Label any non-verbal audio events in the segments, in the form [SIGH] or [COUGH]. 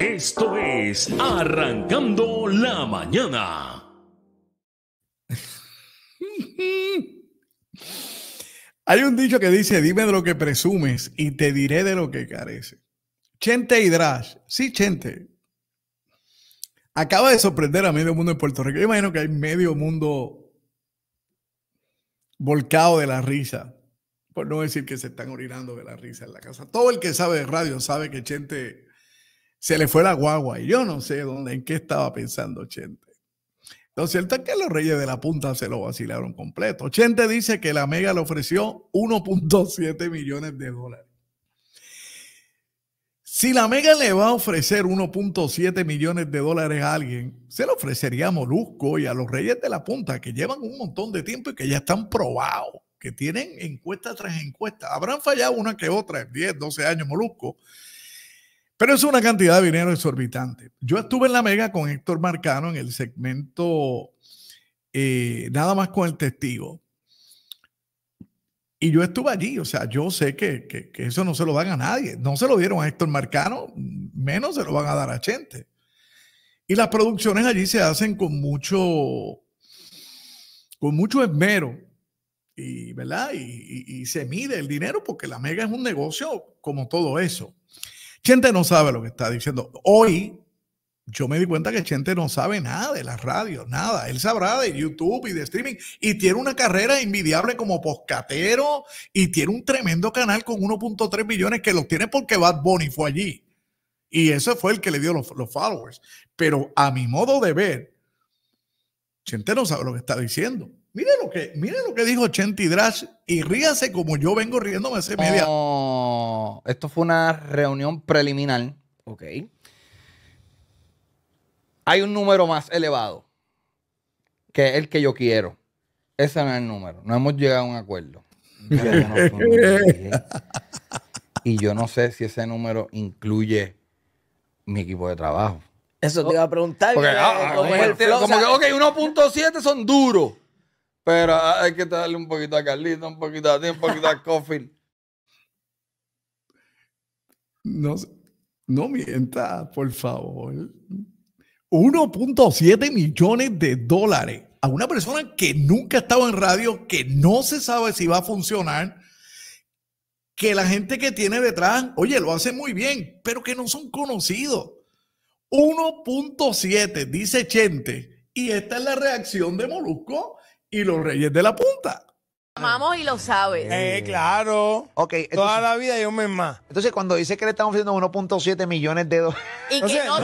Esto es Arrancando la Mañana. Hay un dicho que dice, dime de lo que presumes y te diré de lo que carece. Chente y Hidrash, sí, Chente. Acaba de sorprender a medio mundo en Puerto Rico. Yo imagino que hay medio mundo volcado de la risa, por no decir que se están orinando de la risa en la casa. Todo el que sabe de radio sabe que Chente se le fue la guagua y yo no sé dónde, en qué estaba pensando Chente. Lo cierto es que los Reyes de la Punta se lo vacilaron completo. Chente dice que la Mega le ofreció 1.7 millones de dólares. Si la Mega le va a ofrecer 1.7 millones de dólares a alguien, se lo ofrecería a Molusco y a los Reyes de la Punta, que llevan un montón de tiempo y que ya están probados, que tienen encuesta tras encuesta. Habrán fallado una que otra, en 10, 12 años, Molusco. Pero es una cantidad de dinero exorbitante. Yo estuve en la mega con Héctor Marcano en el segmento eh, Nada más con el testigo. Y yo estuve allí, o sea, yo sé que, eso no se lo dan a nadie. No se lo dieron a Héctor Marcano, menos se lo van a dar a gente. Y las producciones allí se hacen con mucho, con mucho esmero. Y, ¿verdad? y se mide el dinero porque la mega es un negocio como todo eso. Chente no sabe lo que está diciendo. Hoy yo me di cuenta que Chente no sabe nada de la radio, nada. Él sabrá de YouTube y de streaming y tiene una carrera envidiable como poscatero y tiene un tremendo canal con 1.3 millones que lo tiene porque Bad Bunny fue allí. Y ese fue el que le dio los, los followers. Pero a mi modo de ver, Chente no sabe lo que está diciendo miren lo que, lo que dijo Chenti Drash y ríase como yo vengo riéndome ese media. esto fue una reunión preliminar. Ok. Hay un número más elevado que el que yo quiero. Ese no es el número. No hemos llegado a un acuerdo. [LAUGHS] y yo no sé si ese número incluye mi equipo de trabajo. Eso te iba a preguntar. Porque, ah, ah, Como que, ok, 1.7 son duros. Pero hay que darle un poquito a Carlito, un poquito a ti, un poquito a Coffin. [LAUGHS] No, no por favor. 1.7 millones de dólares a una persona que nunca ha estado en radio, que no se sabe si va a funcionar, que la gente que tiene detrás, oye, lo hace muy bien, pero que no son conocidos. 1.7, dice Chente. Y esta es la reacción de Molusco y los Reyes de la Punta. Amamos y lo sabes. Eh, claro. Ok. Toda la vida yo un más. Entonces, cuando dice que le estamos ofreciendo 1.7 millones de dólares. Y que no,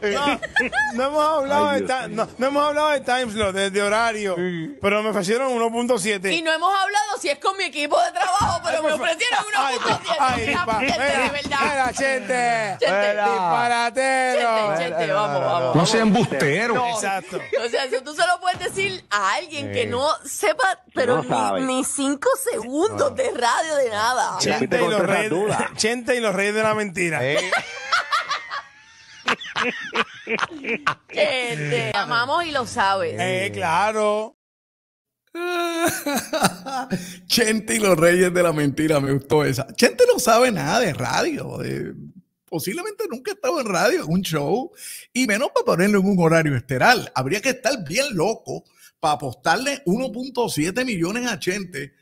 eh, [LAUGHS] no, hemos hablado de no, hemos hablado de time slot, de, horario, pero me ofrecieron 1.7. Y no hemos hablado si es con mi equipo de trabajo, pero me ofrecieron 1.7 Ay, de verdad. Chente, disparatero. Chente, vamos, vamos. No sea embustero. Exacto. O sea, eso tú solo puedes decir a alguien que no sepa, pero ni, ni cinco segundos de radio de nada. Chente y, los Chente y los reyes de la mentira te este, amamos y lo sabes. Eh, claro. Chente y los Reyes de la Mentira, me gustó esa. Chente no sabe nada de radio, posiblemente nunca ha estado en radio, en un show, y menos para ponerlo en un horario esteral. Habría que estar bien loco para apostarle 1.7 millones a Chente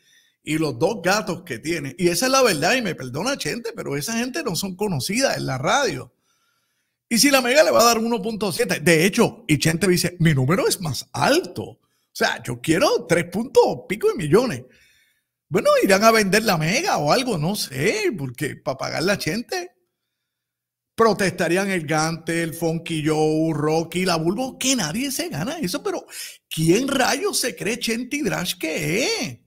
y los dos gatos que tiene. Y esa es la verdad, y me perdona Chente, pero esa gente no son conocidas en la radio. Y si la mega le va a dar 1.7, de hecho, y Chente dice, mi número es más alto. O sea, yo quiero tres puntos pico de millones. Bueno, irán a vender la mega o algo, no sé, porque para pagar la Chente. protestarían el Gante, el Funky Joe, Rocky, la Bulbo, que nadie se gana eso, pero ¿quién rayos se cree Chente Drash que es?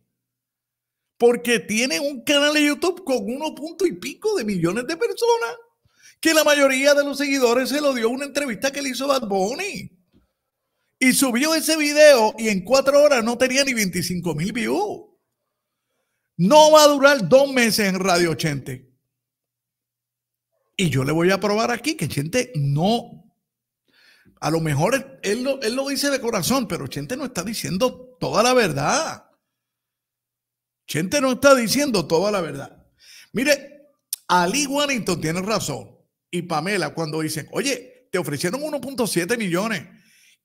Porque tiene un canal de YouTube con uno punto y pico de millones de personas que la mayoría de los seguidores se lo dio una entrevista que le hizo Bad Bunny. Y subió ese video y en cuatro horas no tenía ni 25 mil views. No va a durar dos meses en Radio 80. Y yo le voy a probar aquí que Chente no. A lo mejor él, lo, dice de corazón, pero Chente no está diciendo toda la verdad. Chente no está diciendo toda la verdad. Mire, Ali Warrington tiene razón y Pamela cuando dicen, oye, te ofrecieron 1.7 millones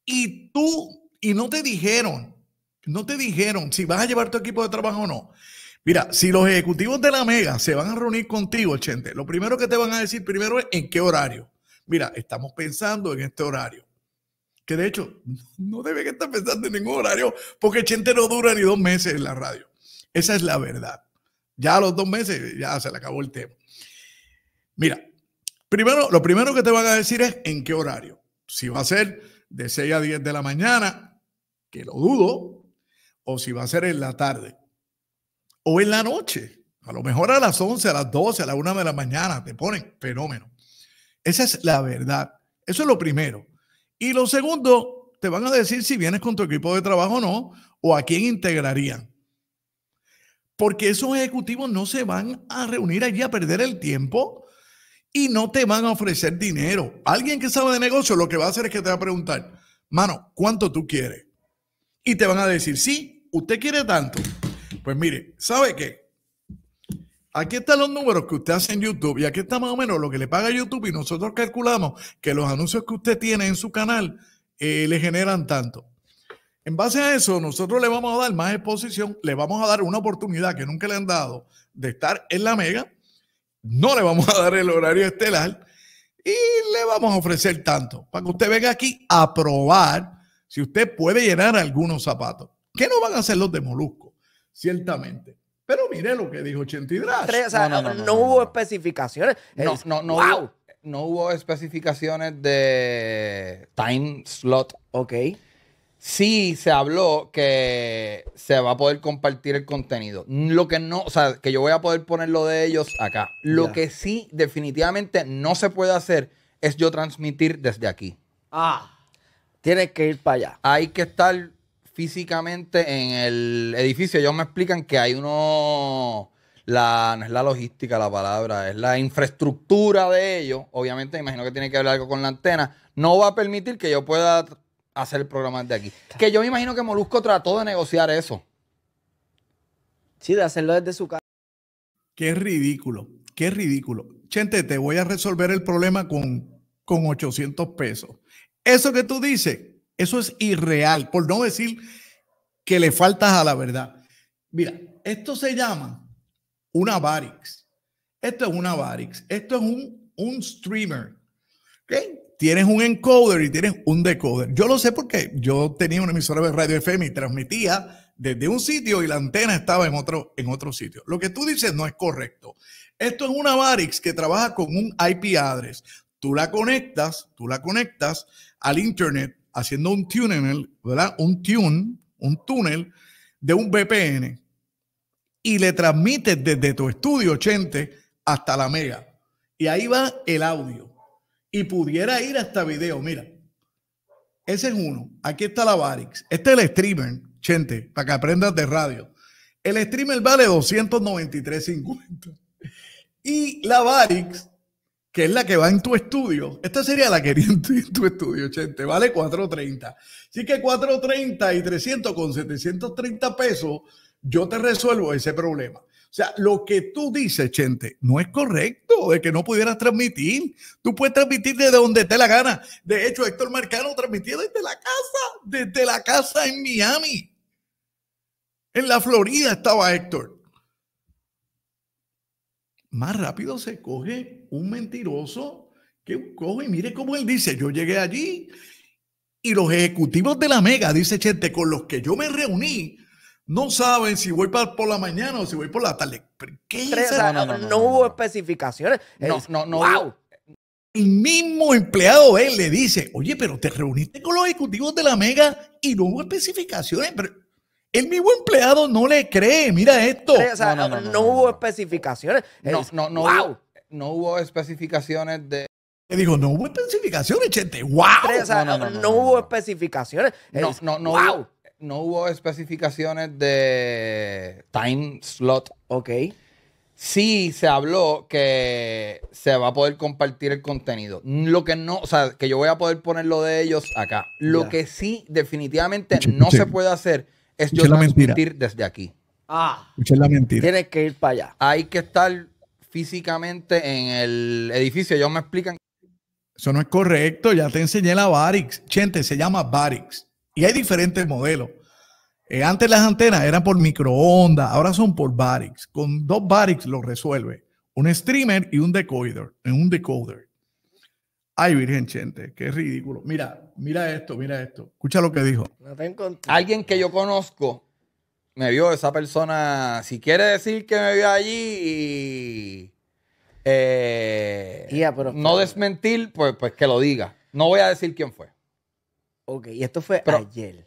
y tú, y no te dijeron, no te dijeron si vas a llevar tu equipo de trabajo o no. Mira, si los ejecutivos de la Mega se van a reunir contigo, Chente, lo primero que te van a decir primero es en qué horario. Mira, estamos pensando en este horario. Que de hecho, no deben estar pensando en ningún horario, porque Chente no dura ni dos meses en la radio. Esa es la verdad. Ya a los dos meses ya se le acabó el tema. Mira, Primero, lo primero que te van a decir es en qué horario. Si va a ser de 6 a 10 de la mañana, que lo dudo, o si va a ser en la tarde o en la noche. A lo mejor a las 11, a las 12, a la 1 de la mañana te ponen fenómeno. Esa es la verdad. Eso es lo primero. Y lo segundo, te van a decir si vienes con tu equipo de trabajo o no, o a quién integrarían. Porque esos ejecutivos no se van a reunir allí a perder el tiempo y no te van a ofrecer dinero. Alguien que sabe de negocio lo que va a hacer es que te va a preguntar, mano, ¿cuánto tú quieres? Y te van a decir, sí, usted quiere tanto. Pues mire, ¿sabe qué? Aquí están los números que usted hace en YouTube y aquí está más o menos lo que le paga YouTube y nosotros calculamos que los anuncios que usted tiene en su canal eh, le generan tanto. En base a eso, nosotros le vamos a dar más exposición, le vamos a dar una oportunidad que nunca le han dado de estar en la mega no le vamos a dar el horario estelar y le vamos a ofrecer tanto para que usted venga aquí a probar si usted puede llenar algunos zapatos. ¿Qué no van a hacer los de Molusco? Ciertamente. Pero mire lo que dijo Chentidras. no, hubo especificaciones. No, hubo, no hubo especificaciones de time slot. Ok sí se habló que se va a poder compartir el contenido. Lo que no, o sea, que yo voy a poder poner lo de ellos acá. Lo que sí definitivamente no se puede hacer es yo transmitir desde aquí. Ah, tienes que ir para allá. Hay que estar físicamente en el edificio. Ellos me explican que hay uno... La, no es la logística la palabra, es la infraestructura de ellos. Obviamente, imagino que tiene que hablar algo con la antena. No va a permitir que yo pueda hacer el programa de aquí. Que yo me imagino que Molusco trató de negociar eso. Sí, de hacerlo desde su casa. Qué ridículo, qué ridículo. Chente, te voy a resolver el problema con, con 800 pesos. Eso que tú dices, eso es irreal, por no decir que le faltas a la verdad. Mira, esto se llama una Varix. Esto es una Varix. Esto es un, un streamer. ¿Okay? tienes un encoder y tienes un decoder. Yo lo sé porque yo tenía una emisora de radio FM y transmitía desde un sitio y la antena estaba en otro, en otro sitio. Lo que tú dices no es correcto. Esto es una Varix que trabaja con un IP address. Tú la conectas, tú la conectas al internet haciendo un tunnel, ¿verdad? Un tune, un túnel de un VPN y le transmites desde tu estudio 80 hasta la mega. Y ahí va el audio y pudiera ir hasta video. Mira, ese es uno. Aquí está la Varix. Este es el streamer, gente, para que aprendas de radio. El streamer vale 293.50. Y la Barix, que es la que va en tu estudio, esta sería la que iría tu, tu estudio, gente, vale 430. Así que 430 y 300 con 730 pesos, yo te resuelvo ese problema. O sea, lo que tú dices, Gente, no es correcto de que no pudieras transmitir. Tú puedes transmitir desde donde te la gana. De hecho, Héctor Marcano transmitía desde la casa, desde la casa en Miami. En la Florida estaba Héctor. Más rápido se coge un mentiroso que un coge. Mire cómo él dice, yo llegué allí y los ejecutivos de la Mega, dice Gente, con los que yo me reuní, no saben si voy por la mañana o si voy por la tarde. ¿Qué no, hubo especificaciones. No, no, no. El mismo empleado él le dice, oye, pero te reuniste con los ejecutivos de la Mega y no hubo especificaciones. el mismo empleado no le cree, mira esto. no, hubo especificaciones. No, no, no, wow. hubo, no hubo especificaciones de... Le digo, no hubo especificaciones, gente. no, hubo especificaciones. No, no, no. Wow. Hubo, no hubo especificaciones de time slot. Ok. Sí se habló que se va a poder compartir el contenido. Lo que no, o sea, que yo voy a poder poner lo de ellos acá. Lo que sí definitivamente no se puede hacer es yo transmitir desde aquí. Ah. la mentira. Tienes que ir para allá. Hay que estar físicamente en el edificio. Ellos me explican. Eso no es correcto. Ya te enseñé la Barix. Chente, se llama Barix. Y hay diferentes modelos. Eh, antes las antenas eran por microondas, ahora son por Varix. Con dos Varix lo resuelve. Un streamer y un decoder. En eh, un decoder. Ay, Virgen Chente, qué ridículo. Mira, mira esto, mira esto. Escucha lo que dijo. Alguien que yo conozco me vio esa persona. Si quiere decir que me vio allí y. Eh, no desmentir, pues, pues que lo diga. No voy a decir quién fue. Ok, y esto fue ayer.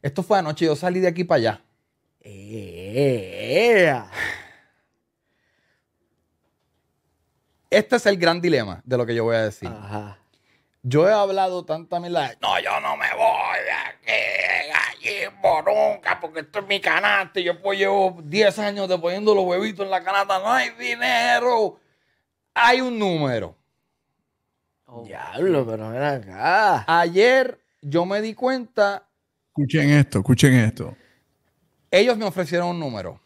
Esto fue anoche, yo salí de aquí para allá. Eh. Este es el gran dilema de lo que yo voy a decir. Ajá. Yo he hablado tanta mierda. No, yo no me voy de aquí, de nunca, porque esto es mi canasta. Yo pues llevo 10 años de poniendo los huevitos en la canasta. No hay dinero. Hay un número. Diablo, pero era acá. Ayer yo me di cuenta. Escuchen esto, escuchen esto. Ellos me ofrecieron un número.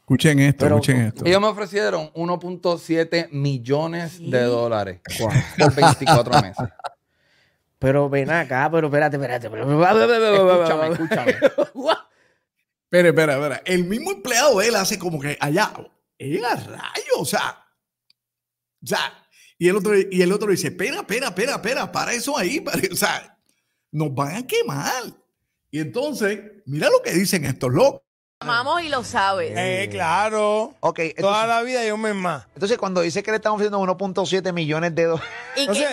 Escuchen esto, escuchen esto. Ellos me ofrecieron 1.7 millones de dólares por 24 meses. [LAUGHS] Pero ven acá, pero espérate, espérate. espérate. Escúchame, escúchame. Espera, espera, espera. El mismo empleado él hace como que allá, él rayo, o sea, o y el otro, y el otro dice, espera, espera, espera, espera, para eso ahí, o sea, nos van a quemar. Y entonces, mira lo que dicen estos locos. Amamos y lo sabes. Eh, claro. Ok. Toda la vida yo me mes Entonces, cuando dice que le estamos ofreciendo 1.7 millones de dólares. Y que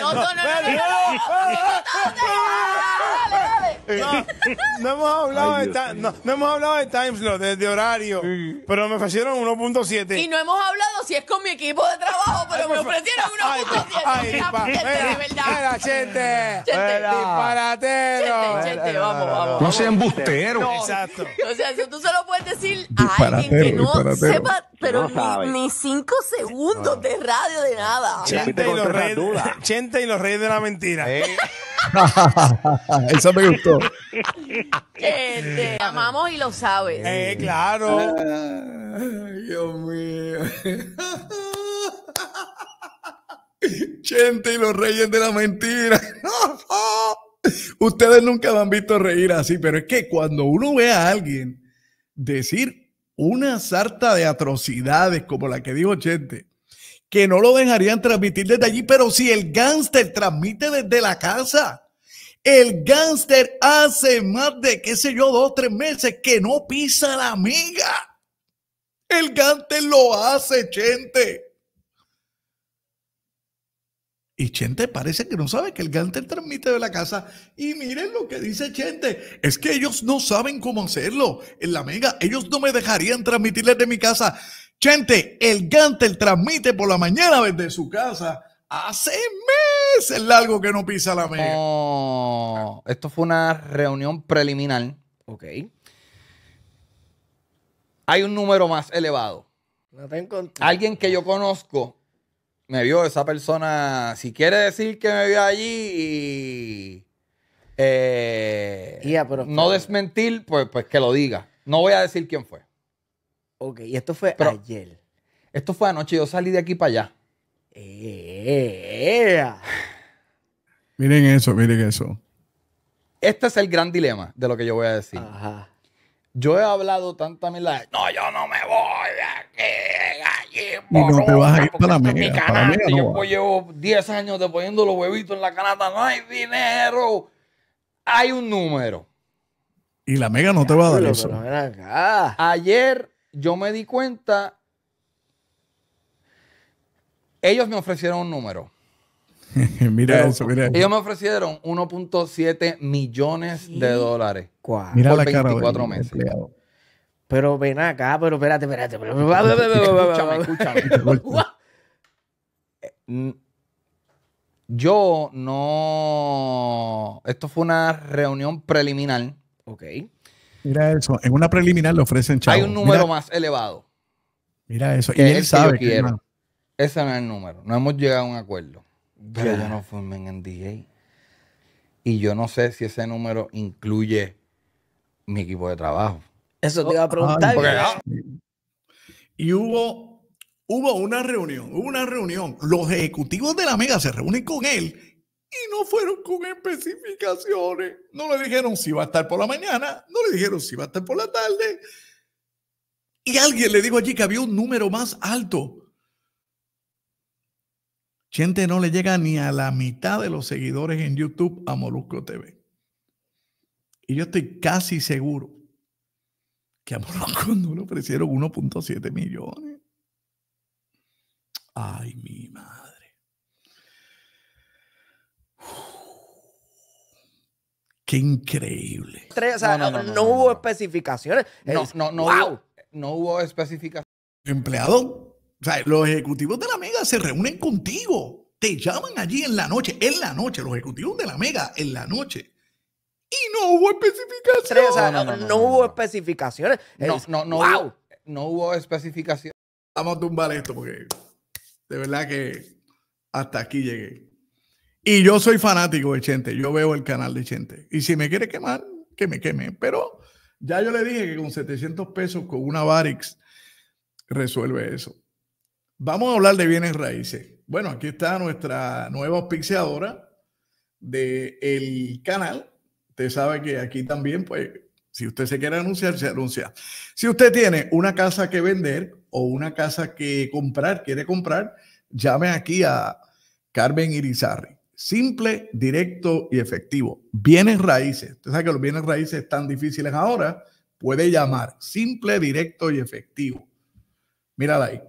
no, hemos hablado de no, hemos hablado de time slot, de, horario, pero me ofrecieron 1.7. Y no hemos hablado si es con mi equipo de trabajo, pero me ofrecieron 1.7. Chente, disparatero. Chente, chente, vamos, vamos. No sean busteros Exacto. O sea, si tú solo puedes decir a alguien que no sepa, pero ni, ni, cinco segundos de radio de nada. Chente y, los reyes, chente [LAUGHS] y los reyes de la mentira. ¿Eh? [LAUGHS] Eso me gustó. Te, amamos y lo sabes. Eh, claro. Ah. Dios mío. Chente [LAUGHS] y los reyes de la mentira. [LAUGHS] Ustedes nunca me han visto reír así, pero es que cuando uno ve a alguien decir una sarta de atrocidades como la que dijo Chente, que no lo dejarían transmitir desde allí, pero si el gángster transmite desde la casa, el gángster hace más de, qué sé yo, dos, tres meses que no pisa la amiga. El gángster lo hace, gente. Y gente parece que no sabe que el gánster transmite de la casa. Y miren lo que dice gente. Es que ellos no saben cómo hacerlo en la mega. Ellos no me dejarían transmitirles de mi casa. Gente, el Gantel transmite por la mañana desde su casa. Hace meses largo que no pisa la mesa. Oh, esto fue una reunión preliminar. Ok. Hay un número más elevado. Alguien que yo conozco me vio esa persona. Si quiere decir que me vio allí y. Eh, no desmentir, pues, pues que lo diga. No voy a decir quién fue. Ok, y esto fue ayer. Esto fue anoche, yo salí de aquí para allá. Miren eso, miren eso. Este es el gran dilema de lo que yo voy a decir. Ajá. Yo he hablado tanta mil... no, yo no me voy de aquí. no te vas a ir para la mega. yo pues llevo 10 años de poniendo los huevitos en la canasta. No hay dinero. Hay un número. Y la mega no te va a dar eso. Ayer yo me di cuenta, ellos me ofrecieron un número. [LAUGHS] mira eso, eh, mira eso. Ellos me ofrecieron 1.7 millones de dólares ¿Cuál? Mira por la 24 meses. Pero ven acá, pero espérate, espérate. escúchame, [LAUGHS] escúchame. Eh, yo no. Esto fue una reunión preliminar. Ok. Mira eso. En una preliminar le ofrecen chavos. Hay un número más elevado. Mira eso. y él sabe que, Ese no es el número. No hemos llegado a un acuerdo. Pero yo no formé en DJ. Y yo no sé si ese número incluye mi equipo de trabajo. Eso te iba a preguntar. Ah. Y hubo, hubo una reunión, hubo una reunión. Los ejecutivos de la mega se reúnen con él y no fueron con especificaciones. No le dijeron si va a estar por la mañana, no le dijeron si va a estar por la tarde. Y alguien le dijo allí que había un número más alto. Gente no le llega ni a la mitad de los seguidores en YouTube a Molusco TV. Y yo estoy casi seguro que a Molusco no le ofrecieron 1.7 millones. Ay, mi madre. Qué increíble. no, hubo especificaciones. No, no, no, hubo, no hubo especificaciones. Empleado, los ejecutivos de la mega se reúnen contigo. Te llaman allí en la noche, en la noche, los ejecutivos de la mega en la noche. Y no hubo especificaciones. no, hubo especificaciones. No, no, no hubo especificaciones. Vamos a tumbar esto porque de verdad que hasta aquí llegué. Y yo soy fanático de Chente, yo veo el canal de Chente. Y si me quiere quemar, que me queme. Pero ya yo le dije que con 700 pesos, con una Varix, resuelve eso. Vamos a hablar de bienes raíces. Bueno, aquí está nuestra nueva auspiciadora del canal. Usted sabe que aquí también, pues, si usted se quiere anunciar, se anuncia. Si usted tiene una casa que vender o una casa que comprar, quiere comprar, llame aquí a Carmen Irizarri. Simple, directo y efectivo. Bienes raíces. Usted sabe que los bienes raíces están difíciles ahora. Puede llamar. Simple, directo y efectivo. Mírala ahí.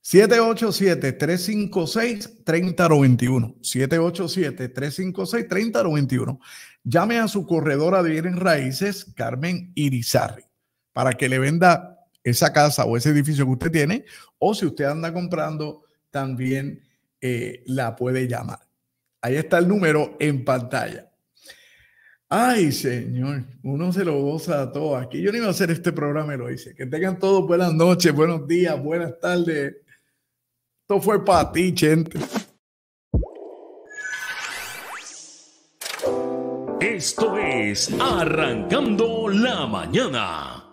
787-356-3091. 787-356-3091. Llame a su corredora de bienes raíces, Carmen Irizarri, para que le venda esa casa o ese edificio que usted tiene. O si usted anda comprando, también eh, la puede llamar. Ahí está el número en pantalla. Ay, señor, uno se lo goza a todo. Aquí yo no iba a hacer este programa lo hice. Que tengan todos buenas noches, buenos días, buenas tardes. Esto fue para ti, gente. Esto es Arrancando la Mañana.